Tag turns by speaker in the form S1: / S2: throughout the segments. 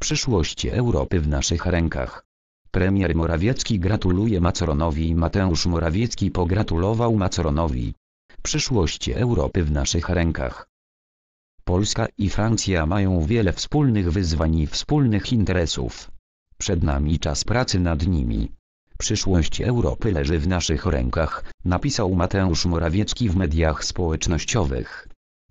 S1: Przyszłość Europy w naszych rękach. Premier Morawiecki gratuluje Macronowi Mateusz Morawiecki pogratulował Macronowi. Przyszłość Europy w naszych rękach. Polska i Francja mają wiele wspólnych wyzwań i wspólnych interesów. Przed nami czas pracy nad nimi. Przyszłość Europy leży w naszych rękach, napisał Mateusz Morawiecki w mediach społecznościowych.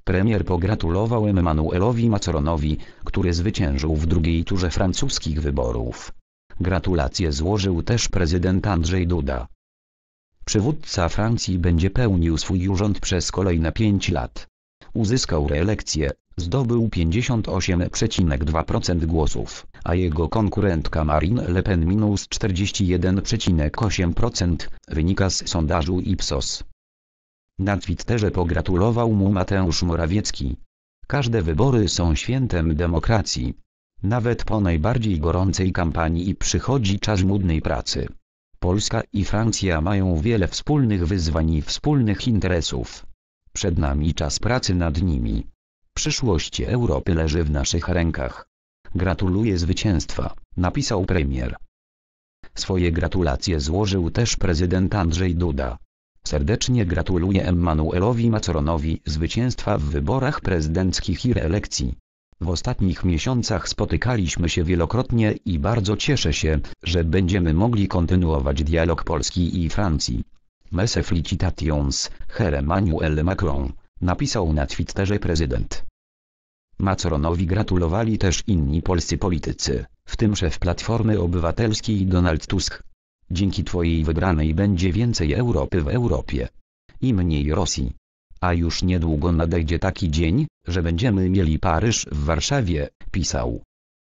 S1: Premier pogratulował Emmanuelowi Macronowi, który zwyciężył w drugiej turze francuskich wyborów. Gratulacje złożył też prezydent Andrzej Duda. Przywódca Francji będzie pełnił swój urząd przez kolejne pięć lat. Uzyskał reelekcję, zdobył 58,2% głosów, a jego konkurentka Marine Le Pen minus 41,8% wynika z sondażu Ipsos. Na Twitterze pogratulował mu Mateusz Morawiecki. Każde wybory są świętem demokracji. Nawet po najbardziej gorącej kampanii przychodzi czas żmudnej pracy. Polska i Francja mają wiele wspólnych wyzwań i wspólnych interesów. Przed nami czas pracy nad nimi. Przyszłość Europy leży w naszych rękach. Gratuluję zwycięstwa, napisał premier. Swoje gratulacje złożył też prezydent Andrzej Duda. Serdecznie gratuluję Emmanuelowi Macronowi zwycięstwa w wyborach prezydenckich i reelekcji. W ostatnich miesiącach spotykaliśmy się wielokrotnie i bardzo cieszę się, że będziemy mogli kontynuować dialog Polski i Francji. Messe felicitations, Herr Emmanuel Macron, napisał na Twitterze prezydent. Macronowi gratulowali też inni polscy politycy, w tym szef Platformy Obywatelskiej Donald Tusk, Dzięki Twojej wybranej będzie więcej Europy w Europie. I mniej Rosji. A już niedługo nadejdzie taki dzień, że będziemy mieli Paryż w Warszawie, pisał.